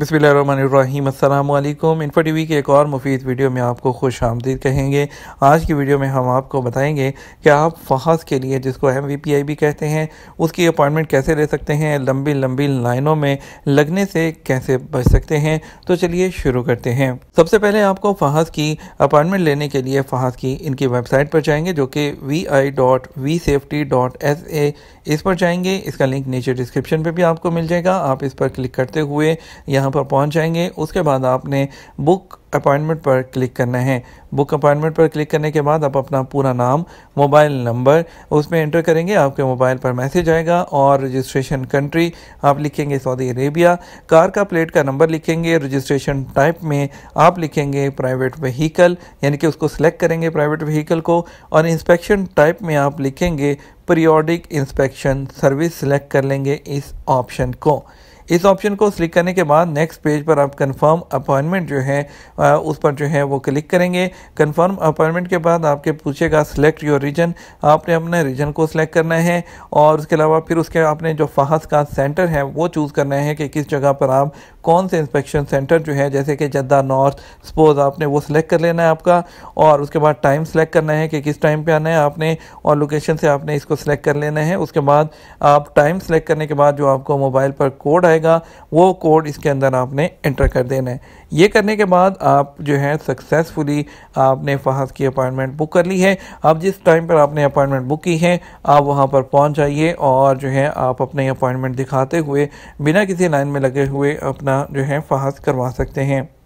बसमिलकुम info T V एक और मुफीद वीडियो में आपको खुश आमदीद कहेंगे आज की वीडियो में हम आपको बताएंगे कि आप फहाज के लिए जिसको एम वी पी आई भी कहते हैं उसकी अपॉइंटमेंट कैसे ले सकते हैं लंबी लंबी लाइनों में लगने से कैसे बच सकते हैं तो चलिए शुरू करते हैं सबसे पहले आपको फहाज की अपॉइंटमेंट लेने के लिए फहाज की इनकी वेबसाइट पर जाएंगे जो कि V I dot V safety dot S A इस पर जाएंगे इसका लिंक नीचे डिस्क्रिप्शन पर भी आपको मिल जाएगा आप इस पर क्लिक करते हुए यहाँ यहाँ पर पहुँच जाएंगे उसके बाद आपने बुक अपॉइंटमेंट पर क्लिक करना है बुक अपॉइंटमेंट पर क्लिक करने के बाद आप अपना पूरा नाम मोबाइल नंबर उसमें एंटर करेंगे आपके मोबाइल पर मैसेज आएगा और रजिस्ट्रेशन कंट्री आप लिखेंगे सऊदी अरेबिया कार का प्लेट का नंबर लिखेंगे रजिस्ट्रेशन टाइप में आप लिखेंगे प्राइवेट व्हीकल यानी कि उसको सिलेक्ट करेंगे प्राइवेट व्हीकल को और इंस्पेक्शन टाइप में आप लिखेंगे पीरियोडिक इंस्पेक्शन सर्विस सिलेक्ट कर लेंगे इस ऑप्शन को इस ऑप्शन को क्लिक करने के बाद नेक्स्ट पेज पर आप कंफर्म अपॉइंटमेंट जो है आ, उस पर जो है वो क्लिक करेंगे कंफर्म अपॉइंटमेंट के बाद आपके पूछेगा सिलेक्ट योर रीजन आपने अपने रीजन को सिलेक्ट करना है और उसके अलावा फिर उसके आपने जो फाहस का सेंटर है वो चूज़ करना है कि किस जगह पर आप कौन से इंस्पेक्शन सेंटर जो है जैसे कि जद्दा नॉर्थ सपोज़ आपने वो सिलेक्ट कर लेना है आपका और उसके बाद टाइम सेलेक्ट करना है कि किस टाइम पर आना है आपने और लोकेशन से आपने इसको सिलेक्ट कर लेना है उसके बाद आप टाइम सेलेक्ट करने के बाद जो आपको मोबाइल पर कोड आएगा जाएगा वो कोड इसके अंदर आपने एंटर कर देना है ये करने के बाद आप जो है सक्सेसफुली आपने फ़हाद की अपॉइंटमेंट बुक कर ली है अब जिस टाइम पर आपने अपॉइंटमेंट बुक की है आप वहाँ पर पहुँच जाइए और जो है आप अपने अपॉइंटमेंट दिखाते हुए बिना किसी लाइन में लगे हुए अपना जो है फ़हाद करवा सकते हैं